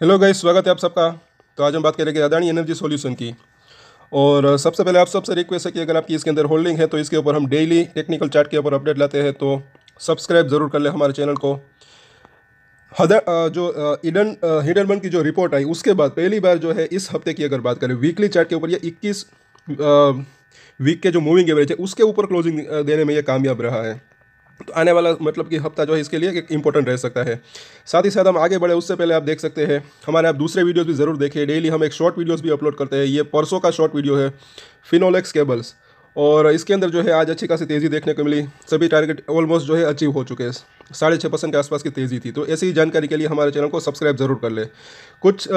hello guys स्वागत है आप सबका तो आज हम बात करेंगे अदानी एनर्जी सॉल्यूशन की और सबसे पहले आप सबसे रिक्वेस्ट है कि अगर आपकी इसके अंदर होल्डिंग है तो इसके ऊपर हम डेली टेक्निकल चार्ट के ऊपर अपडेट लाते हैं तो सब्सक्राइब ज़रूर कर ले हमारे चैनल को हदर जो हिडन हिडनबन की जो रिपोर्ट आई उसके बाद पहली बार जो है इस हफ्ते की अगर बात करें वीकली चार्ट के ऊपर या इक्कीस वीक के जो मूविंग एवरेज है उसके ऊपर क्लोजिंग देने में ये कामयाब रहा है तो आने वाला मतलब कि हफ्ता जो है इसके लिए एक इंपॉर्टेंट रह सकता है साथ ही साथ हम आगे बढ़े उससे पहले आप देख सकते हैं हमारे आप दूसरे वीडियोस भी ज़रूर देखें डेली हम एक शॉर्ट वीडियोस भी अपलोड करते हैं ये परसों का शॉर्ट वीडियो है फिनोलेक्स केबल्स और इसके अंदर जो है आज अच्छी खासी तेज़ी देखने को मिली सभी टारगेट ऑलमोस्ट जो है अचीव हो चुके हैं साढ़े छः परसेंट के आसपास की तेज़ी थी तो ऐसी जानकारी के लिए हमारे चैनल को सब्सक्राइब ज़रूर कर ले कुछ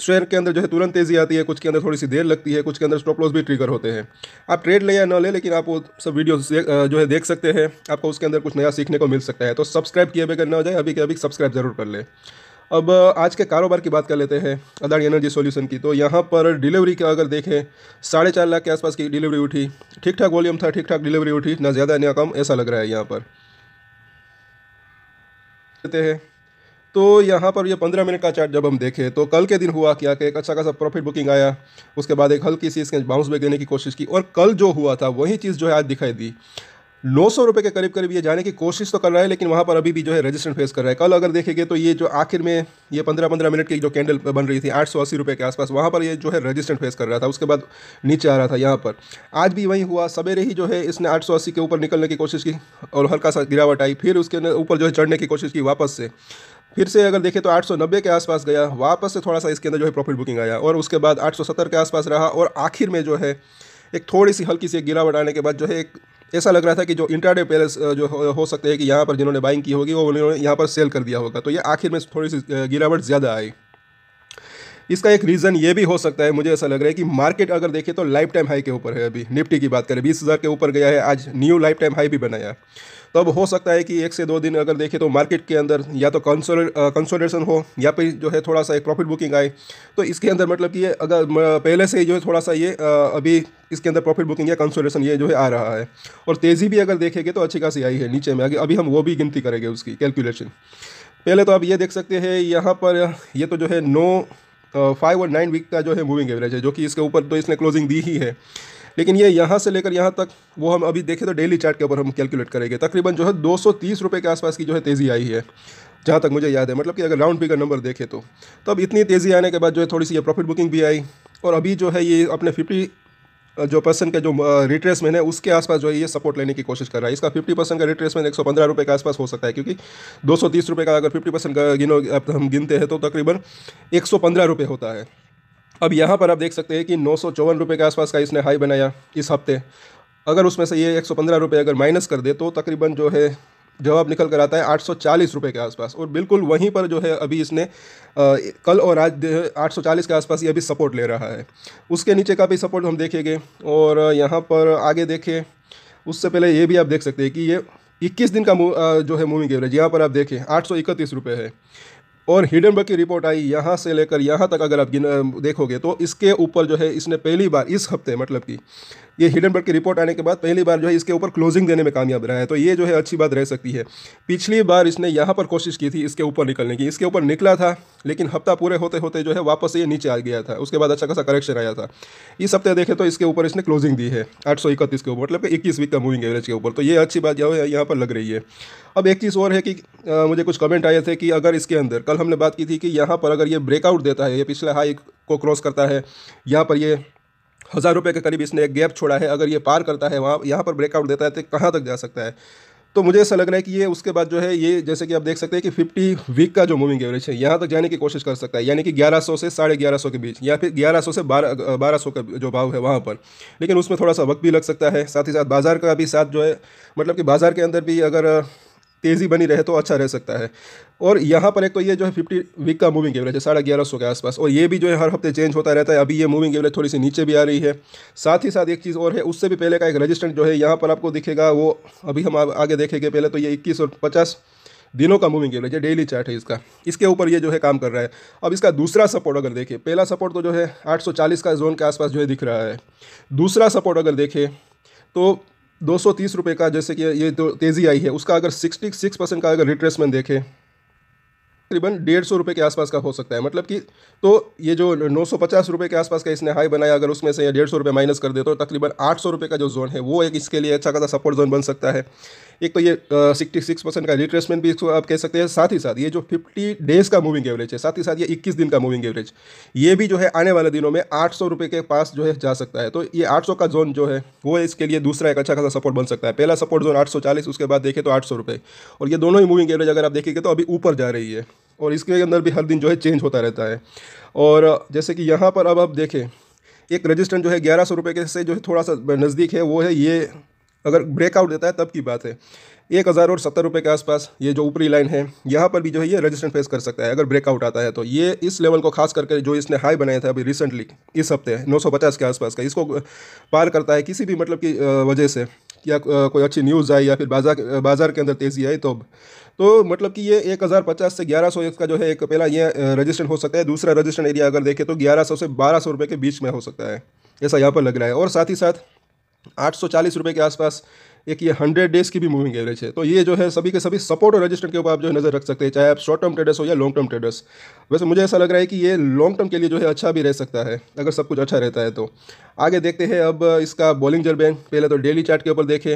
शेयर के अंदर जो है तुरंत तेज़ी आती है कुछ के अंदर थोड़ी सी देर लगती है कुछ के अंदर स्टॉप लॉस भी ट्रिगर होते हैं आप ट्रेड ले या ना ले लेकिन आप वो सब वीडियो जो है देख सकते हैं आपको उसके अंदर कुछ नया सीखने को मिल सकता है तो सब्सक्राइब किए बगैर ना हो जाए अभी के अभी सब्सक्राइब ज़रूर कर लें अब आज के कारोबार की बात कर लेते हैं अदानी एनर्जी सॉल्यूशन की तो यहाँ पर डिलीवरी का अगर देखें साढ़े चार लाख के आसपास की डिलीवरी उठी ठीक ठाक वॉल्यूम था ठीक ठाक डिलीवरी उठी ना ज़्यादा ना कम ऐसा लग रहा है यहाँ पर लेते हैं तो यहाँ पर ये पंद्रह मिनट का चार्ट जब हम देखें तो कल के दिन हुआ क्या कि एक अच्छा खासा प्रॉफिट बुकिंग आया उसके बाद एक हल्की सी इसके बाउंस बैक देने की कोशिश की और कल जो हुआ था वही चीज़ जो है आज दिखाई दी नौ सौ रुपये के करीब करीब ये जाने की कोशिश तो कर रहा है लेकिन वहाँ पर अभी भी जो है रजिस्ट्रेंट फेस कर रहा है कल अगर देखेंगे तो ये जो आखिर में ये पंद्रह पंद्रह मिनट की जो कैंडल बन रही थी आठ सौ अस्सी रुपये के आसपास वहाँ पर ये जो है रजिस्ट्रेंट फेस कर रहा था उसके बाद नीचे आ रहा था यहाँ पर आज भी वही हुआ सवेरे ही जो है इसने आठ सौ अस्सी के ऊपर निकलने की कोशिश की और हल्का सा गिरावट आई फिर उसके ऊपर जो है चढ़ने की कोशिश की वापस से फिर से अगर देखें तो 890 के आसपास गया वापस से थोड़ा सा इसके अंदर जो है प्रॉफिट बुकिंग आया और उसके बाद 870 के आसपास रहा और आखिर में जो है एक थोड़ी सी हल्की सी गिरावट आने के बाद जो है एक ऐसा लग रहा था कि जो इंटरडे पैलेस जो हो सकते हैं कि यहाँ पर जिन्होंने बाइंग की होगी वो उन्होंने यहाँ पर सेल कर दिया होगा तो ये आखिर में थोड़ी सी गिरावट ज़्यादा आई इसका एक रीज़न ये भी हो सकता है मुझे ऐसा लग रहा है कि मार्केट अगर देखें तो लाइफ टाइम हाई के ऊपर है अभी निफ्टी की बात करें बीस हज़ार के ऊपर गया है आज न्यू लाइफ टाइम हाई भी बनाया तो अब हो सकता है कि एक से दो दिन अगर देखें तो मार्केट के अंदर या तो कंसोलेशन हो या फिर जो है थोड़ा सा एक प्रॉफिट बुकिंग आए तो इसके अंदर मतलब कि ये अगर पहले से जो है थोड़ा सा ये अभी इसके अंदर प्रॉफिट बुकिंग या कंसोलेशन ये जो है आ रहा है और तेज़ी भी अगर देखेंगे तो अच्छी खासी आई है नीचे में आगे अभी हम वो भी गिनती करेंगे उसकी कैलकुलेशन पहले तो आप ये देख सकते हैं यहाँ पर ये तो जो है नो फाइव तो और नाइन वीक का जो है मूविंग एवरेज है जो कि इसके ऊपर तो इसने क्लोजिंग दी ही है लेकिन ये यहाँ से लेकर यहाँ तक वो हम अभी देखें तो डेली चार्ट के ऊपर हम कैलकुलेट करेंगे तकरीबन जो है दो सौ के आसपास की जो है तेज़ी आई है जहाँ तक मुझे याद है मतलब कि अगर राउंड फिगर नंबर देखें तो तब तो इतनी तेज़ी आने के बाद जो है थोड़ी सी ये प्रॉफिट बुकिंग भी आई और अभी जो है ये अपने फिफ्टी जो परसेंट का जो रिट्रेसमेंट है उसके आसपास जो है ये सपोर्ट लेने की कोशिश कर रहा है इसका फिफ्टी परसेंट का रिट्रेसमेंट एक सौ पंद्रह रुपये के आसपास हो सकता है क्योंकि दो सौ तीस रुपये का अगर फिफ्टी परसेंट का गिनो हम गिनते हैं तो तकरीबन एक सौ पंद्रह रुपये होता है अब यहाँ पर आप देख सकते हैं कि नौ सौ चौवन रुपये के आसपास का इसने हाई बनाया इस हफ्ते अगर उसमें से ये एक सौ पंद्रह रुपये अगर माइनस कर दे तो तकरीबन जो है जवाब निकल कर आता है आठ सौ चालीस रुपये के आसपास और बिल्कुल वहीं पर जो है अभी इसने आ, कल और आज आठ सौ चालीस के आसपास ये अभी सपोर्ट ले रहा है उसके नीचे का भी सपोर्ट हम देखेंगे और यहाँ पर आगे देखें उससे पहले ये भी आप देख सकते हैं कि ये इक्कीस दिन का जो है मूविंग एवरेज यहाँ पर आप देखें आठ सौ इकतीस रुपये है और हिडनबर्ग की रिपोर्ट आई यहाँ से लेकर यहाँ तक अगर आप देखोगे तो इसके ऊपर जो है इसने पहली बार इस हफ्ते मतलब कि ये हिडनबर्ग की रिपोर्ट आने के बाद पहली बार जो है इसके ऊपर क्लोजिंग देने में कामयाब रहा है तो ये जो है अच्छी बात रह सकती है पिछली बार इसने यहाँ पर कोशिश की थी इसके ऊपर निकलने की इसके ऊपर निकला था लेकिन हफ्ता पूरे होते होते जो है वापस ये नीचे आ गया था उसके बाद अच्छा खासा करेक्शन आया था इस हफ्ते देखें तो इसके ऊपर इसने क्लोजिंग दी है आठ के ऊपर मतलब कि इक्कीस वीक का मूविंग एवरेज के ऊपर तो ये अच्छी बात जो है यहाँ पर लग रही है अब एक चीज़ और है कि आ, मुझे कुछ कमेंट आए थे कि अगर इसके अंदर कल हमने बात की थी कि यहाँ पर अगर ये ब्रेकआउट देता है ये पिछला हाई को क्रॉस करता है यहाँ पर ये हज़ार रुपये के करीब इसने एक गैप छोड़ा है अगर ये पार करता है वहाँ यहाँ पर ब्रेकआउट देता है तो कहाँ तक जा सकता है तो मुझे ऐसा लग रहा है कि ये उसके बाद जो है ये जैसे कि आप देख सकते हैं कि 50 वीक का जो मूविंग एवरेज है यहाँ तक जाने की कोशिश कर सकता है यानी कि 1100 से साढ़े ग्यारह के बीच या फिर ग्यारह से बारह बारह का जो भाव है वहाँ पर लेकिन उसमें थोड़ा सा वक्त भी लग सकता है साथ ही साथ बाज़ार का भी साथ जो है मतलब कि बाज़ार के अंदर भी अगर तेज़ी बनी रहे तो अच्छा रह सकता है और यहाँ पर एक तो ये जो है फिफ्टी वीक का मूविंग एवरेज है साढ़े ग्यारह सौ के आसपास और ये भी जो है हर हफ्ते चेंज होता रहता है अभी ये मूविंग एवरेज थोड़ी सी नीचे भी आ रही है साथ ही साथ एक चीज़ और है उससे भी पहले का एक रजिस्टेंट जो है यहाँ पर आपको दिखेगा वो अभी हम आगे देखेंगे पहले तो ये इक्कीस और पचास दिनों का मूविंग एवरेज है डेली चार्ट है इसका इसके ऊपर ये जो है काम कर रहा है अब इसका दूसरा सपोर्ट अगर देखें पहला सपोर्ट तो जो है 840 का जोन के आसपास जो है दिख रहा है दूसरा सपोर्ट अगर देखें तो दो सौ तीस रुपये का जैसे कि ये तो तेज़ी आई है उसका अगर सिक्सटी सिक्स परसेंट का अगर रिट्रेसमेंट देखें तकरीबन डेढ़ सौ रुपये के आसपास का हो सकता है मतलब कि तो ये जो नौ सौ पचास रुपये के आसपास का इसने हाई बनाया अगर उसमें से डेढ़ सौ रुपये माइनस कर दे तो तकरीबन आठ सौ रुपये का जो जोन है वो एक इसके लिए अच्छा खासा सपोर्ट जोन बन सकता है एक तो ये सिक्सटी सिक्स परसेंट का रिट्रेसमेंट भी इसको आप कह सकते हैं साथ ही साथ ये जो फिफ्टी डेज का मूविंग एवरेज है साथ ही साथ ये इक्कीस दिन का मूविंग एवरेज ये भी जो है आने वाले दिनों में आठ सौ रुपये के पास जो है जा सकता है तो ये आठ सौ का जोन जो है वो इसके लिए दूसरा एक अच्छा खासा सपोर्ट बन सकता है पहला सपोर्ट जोन आठ सौ चालीस उसके बाद देखें तो आठ सौ रुपये और ये दोनों ही मूविंग एवरेज अगर आप देखेंगे तो अभी ऊपर जा रही है और इसके अंदर भी हर दिन जो है चेंज होता रहता है और जैसे कि यहाँ पर अब आप देखें एक रजिस्टेंट जो है ग्यारह सौ रुपये के से जो है थोड़ा सा नज़दीक है वो है ये अगर ब्रेकआउट देता है तब की बात है एक हज़ार और सत्तर रुपये के आसपास ये जो ऊपरी लाइन है यहाँ पर भी जो है ये रजिस्टेंस फेस कर सकता है अगर ब्रेकआउट आता है तो ये इस लेवल को खास करके जो इसने हाई बनाया था अभी रिसेंटली इस हफ्ते नौ सौ पचास के आसपास का इसको पार करता है किसी भी मतलब की वजह से या कोई अच्छी न्यूज़ आई या फिर बाजार बाजार के अंदर तेज़ी आई तो तो मतलब कि ये एक हज़ार पचास से ग्यारह सौ इसका जो है एक पहला ये रजिस्ट्रेंट हो सकता है दूसरा रजिस्ट्रेंट एरिया अगर देखें तो ग्यारह सौ से बारह सौ रुपये के बीच में हो सकता है ऐसा यहाँ पर लग रहा है और साथ ही साथ आठ सौ चालीस के आसपास एक ये हंड्रेड डेज की भी मूविंग एवरेज है तो ये जो है सभी के सभी सपोर्ट और रजिस्टर के ऊपर आप जो है नज़र रख सकते हैं चाहे आप शॉर्ट टर्म ट्रेडर्स हो या लॉन्ग टर्म ट्रेडर्स वैसे मुझे ऐसा लग रहा है कि ये लॉन्ग टर्म के लिए जो है अच्छा भी रह सकता है अगर सब कुछ अच्छा रहता है तो आगे देखते हैं अब इसका बॉलिंग बैंक पहले तो डेली चार्ट के ऊपर देखें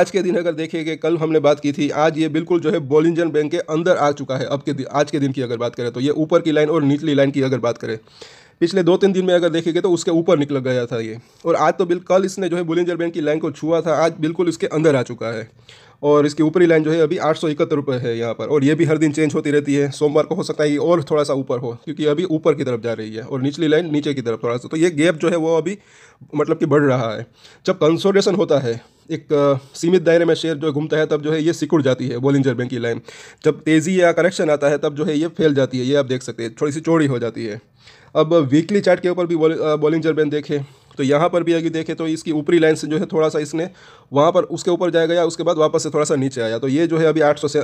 आज के दिन अगर देखें कि कल हमने बात की थी आज ये बिल्कुल जो है बॉलिंग बैंक के अंदर आ चुका है अब के आज के दिन की अगर बात करें तो ये ऊपर की लाइन और निचली लाइन की अगर बात करें पिछले दो तीन दिन में अगर देखेंगे तो उसके ऊपर निकल गया था ये और आज तो बिल कल इसने जो है बुलिंजर बैंक की लाइन को छुआ था आज बिल्कुल इसके अंदर आ चुका है और इसकी ऊपरी लाइन जो है अभी आठ सौ इकहत्तर रुपये है यहाँ पर और ये भी हर दिन चेंज होती रहती है सोमवार को हो सकता है ये और थोड़ा सा ऊपर हो क्योंकि अभी ऊपर की तरफ जा रही है और निचली लाइन नीचे की तरफ थोड़ा सा तो ये गैप जो है वो अभी मतलब कि बढ़ रहा है जब कंसोडेशन होता है एक सीमित दायरे में शेयर जो घूमता है तब जो है ये सिकुड़ जाती है बोलिंजर बैंक की लाइन जब तेज़ी या करेक्शन आता है तब जो है ये फैल जाती है ये आप देख सकते हैं थोड़ी सी चौड़ी हो जाती है अब वीकली चार्ट के ऊपर भी बॉलिंजर uh, बैंड देखें तो यहाँ पर भी अगर देखें तो इसकी ऊपरी लाइन से जो है थोड़ा सा इसने वहाँ पर उसके ऊपर जाया गया उसके बाद वापस से थोड़ा सा नीचे आया तो ये जो है अभी आठ सौ से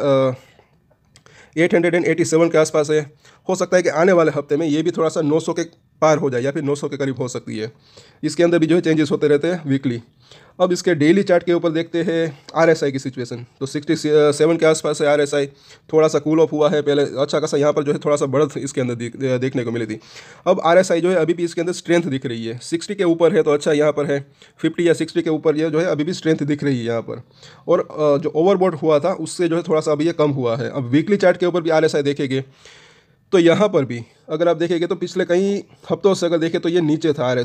eight hundred and eighty seven के आसपास है हो सकता है कि आने वाले हफ्ते में ये भी थोड़ा सा नौ सौ के पार हो जाए या फिर नौ सौ के करीब हो सकती है इसके अंदर भी जो है चेंजेस होते रहते हैं वीकली अब इसके डेली चार्ट के ऊपर देखते हैं आरएसआई की सिचुएशन तो सिक्सटी सेवन के आसपास है आरएसआई थोड़ा सा कूल ऑफ हुआ है पहले अच्छा खासा यहाँ पर जो है थोड़ा सा बढ़त इसके अंदर देखने को मिली थी अब आरएसआई जो है अभी भी इसके अंदर स्ट्रेंथ दिख रही है सिक्सटी के ऊपर है तो अच्छा यहाँ पर है फिफ्टी या सिक्सटी के ऊपर यह जो है अभी भी स्ट्रेंथ दिख रही है यहाँ पर और जो ओवरबोर्ड हुआ था उससे जो है थोड़ा सा अभी ये कम हुआ है अब वीकली चार्ट के ऊपर भी आर देखेंगे तो यहाँ पर भी अगर आप देखेंगे तो पिछले कई हफ्तों से अगर देखें तो ये नीचे था आर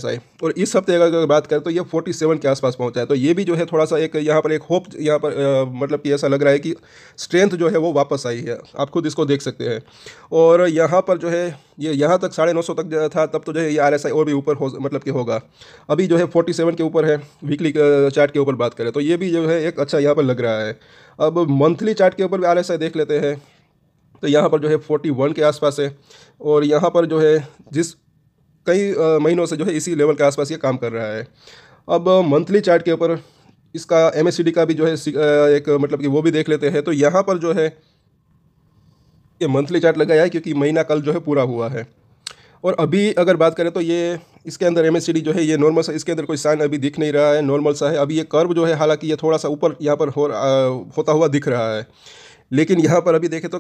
और इस हफ्ते अगर अगर बात करें तो ये 47 के आसपास पहुँचा है तो ये भी जो है थोड़ा सा एक यहाँ पर एक होप यहाँ पर आ, मतलब कि ऐसा लग रहा है कि स्ट्रेंथ जो है वो वापस आई है आप खुद इसको देख सकते हैं और यहाँ पर जो है ये यहाँ तक साढ़े नौ सौ तक था तब तो जो है ये आर और भी ऊपर हो मतलब कि होगा अभी जो है फोर्टी सेवन के ऊपर है वीकली चार्ट के ऊपर बात करें तो ये भी जो है एक अच्छा यहाँ पर लग रहा है अब मंथली चार्ट के ऊपर भी आर देख लेते हैं तो यहाँ पर जो है फोर्टी वन के आसपास है और यहाँ पर जो है जिस कई महीनों से जो है इसी लेवल के आसपास ये काम कर रहा है अब मंथली चार्ट के ऊपर इसका एम का भी जो है एक मतलब कि वो भी देख लेते हैं तो यहाँ पर जो है ये मंथली चार्ट लगाया है क्योंकि महीना कल जो है पूरा हुआ है और अभी अगर बात करें तो ये इसके अंदर एम जो है ये नॉर्मल सा इसके अंदर कोई साइन अभी दिख नहीं रहा है नॉर्मल सा है अभी ये कर्व जो है हालांकि ये थोड़ा सा ऊपर यहाँ पर हो आ, होता हुआ दिख रहा है लेकिन यहाँ पर अभी देखें तो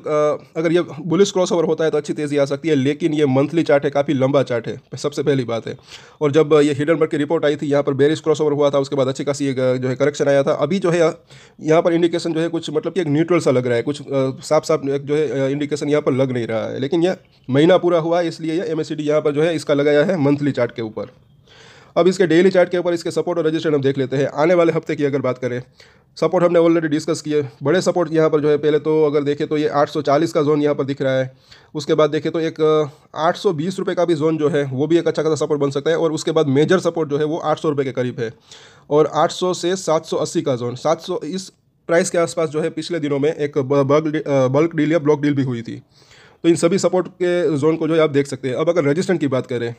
अगर ये बुलिस क्रॉस ओवर होता है तो अच्छी तेज़ी आ सकती है लेकिन ये मंथली चार्ट है काफ़ी लंबा चार्ट है सबसे पहली बात है और जब ये हिडनबर्ग की रिपोर्ट आई थी यहाँ पर बेरिस क्रॉस ओवर हुआ था उसके बाद अच्छी खासी जो है करेक्शन आया था अभी जो है यहाँ पर इंडिकेशन जो है कुछ मतलब कि एक न्यूट्रल सा लग रहा है कुछ साफ साफ जो है इंडिकेशन यहाँ पर लग नहीं रहा है लेकिन यह महीना पूरा हुआ है इसलिए यह एम एस यहाँ पर जो है इसका लगाया है मंथली चार्ट के ऊपर अब इसके डेली चार्ट के ऊपर इसके सपोर्ट और रजिस्ट्रेशन हम देख लेते हैं आने वाले हफ्ते की अगर बात करें सपोर्ट हमने ऑलरेडी डिस्कस किए बड़े सपोर्ट यहाँ पर जो है पहले तो अगर देखें तो ये 840 का जोन यहाँ पर दिख रहा है उसके बाद देखें तो एक आठ सौ का भी जोन जो है वो भी एक अच्छा खासा सपोर्ट बन सकता है और उसके बाद मेजर सपोर्ट जो है वो आठ के करीब है और आठ से सात का जोन सात इस प्राइस के आसपास जो है पिछले दिनों में एक बल्क बल्क डील या ब्लॉक डील भी हुई थी तो इन सभी सपोर्ट के जोन को जो है आप देख सकते हैं अब अगर रजिस्टेंट की बात करें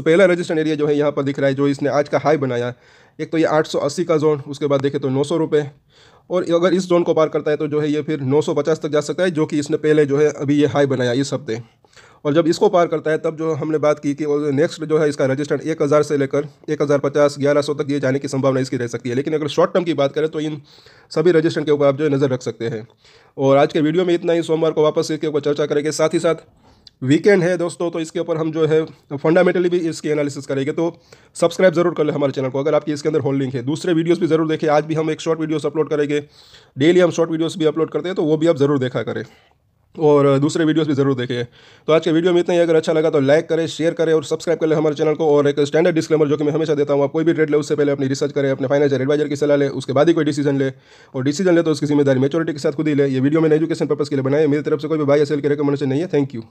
तो पहला रजिस्टर्ड एरिया जो है यहाँ पर दिख रहा है जो इसने आज का हाई बनाया एक तो ये 880 का जोन उसके बाद देखें तो नौ सौ और अगर इस जोन को पार करता है तो जो है ये फिर 950 तक जा सकता है जो कि इसने पहले जो है अभी ये हाई बनाया इस हफ्ते और जब इसको पार करता है तब जो हमने बात की कि नेक्स्ट जो है इसका रजिस्टर्ड एक हज़ार से लेकर एक हज़ार पचास ग्यारह सौ तक ये जाने की संभावना इसकी रह सकती है लेकिन अगर शॉर्ट टर्म की बात करें तो इन सभी रजिस्टर्ड के ऊपर आप जो है नज़र रख सकते हैं और आज के वीडियो में इतना ही सोमवार को वापस इसके ऊपर चर्चा करेंगे साथ ही साथ वीकेंड है दोस्तों तो इसके ऊपर हम जो है फंडामेंटली भी इसकी एनालिसिस करेंगे तो सब्सक्राइब जरूर कर ले हमारे चैनल को अगर आपकी इसके अंदर होल्डिंग है दूसरे वीडियोस भी जरूर देखें आज भी हम एक शॉर्ट वीडियोस अपलोड करेंगे डेली हम शॉर्ट वीडियोस भी अपलोड करते हैं तो वो भी आप ज़रूर देखा करें और दूसरे वीडियोज़ भी जरूर देखें तो आज के वीडियो में इतना ही अगर अच्छा लगा तो लाइक करें शेयर करें और सब्सक्राइब कर ले हमारे चैनल को और एक स्टैंडर्ड डिस्क्लेमर जो कि मैं हमेशा देता हूँ आप कोई भी ट्रेड ले उससे पहले अपनी रिसर्च करें अपने फाइनेंशियल एडवाइजर की सलाह ले उसके बाद ही कोई डिसीजन ले और डिसीजन ले तो उसकी जिम्मेदारी मेचोरिटी के साथ खुद ही ले ये वीडियो मैंने एजुकेशन पर्पज़ के लिए बनाए मेरी तरफ से कोई भी बाई एल की रिकमेंडेशन नहीं है थैंक यू